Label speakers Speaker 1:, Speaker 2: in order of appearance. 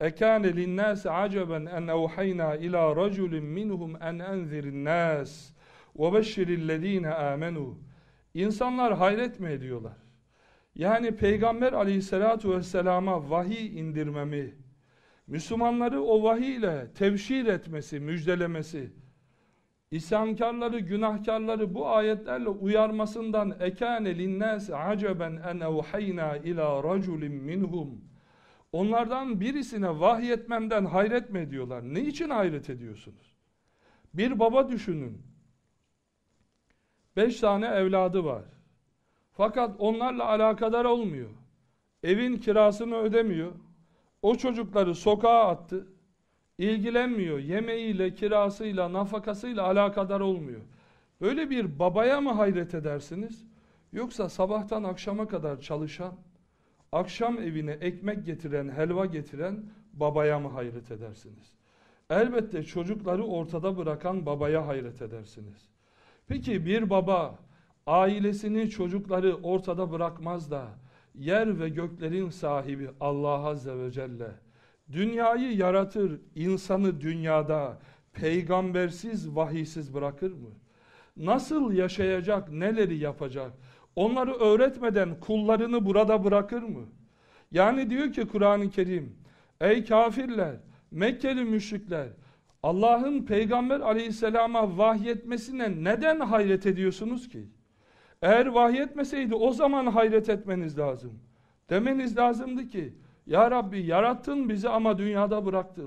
Speaker 1: Ekâne linnâse aceben en evhaynâ ilâ raculin minhum en enzirin nâs ve beşşirillezîne âmenû. İnsanlar hayret mi ediyorlar? Yani Peygamber aleyhissalatu vesselama vahiy indirmemi, Müslümanları o vahiy ile tevşir etmesi, müjdelemesi, İsyankarları, günahkarları bu ayetlerle uyarmasından ekâne linnâse aceben en evhaynâ ilâ raculin minhum.'' Onlardan birisine vahyetmemden hayret mi ediyorlar? Ne için hayret ediyorsunuz? Bir baba düşünün. Beş tane evladı var. Fakat onlarla alakadar olmuyor. Evin kirasını ödemiyor. O çocukları sokağa attı. İlgilenmiyor. Yemeğiyle, kirasıyla, nafakasıyla alakadar olmuyor. Böyle bir babaya mı hayret edersiniz? Yoksa sabahtan akşama kadar çalışan, akşam evine ekmek getiren, helva getiren babaya mı hayret edersiniz? Elbette çocukları ortada bırakan babaya hayret edersiniz. Peki bir baba ailesini, çocukları ortada bırakmaz da yer ve göklerin sahibi Allah Azze ve Celle dünyayı yaratır, insanı dünyada peygambersiz, vahiysiz bırakır mı? Nasıl yaşayacak, neleri yapacak? Onları öğretmeden kullarını burada bırakır mı? Yani diyor ki Kur'an-ı Kerim, ey kafirler, Mekkeli müşrikler, Allah'ın peygamber aleyhisselama vahyetmesine neden hayret ediyorsunuz ki? Eğer vahyetmeseydi o zaman hayret etmeniz lazım. Demeniz lazımdı ki, Ya Rabbi yarattın bizi ama dünyada bıraktın.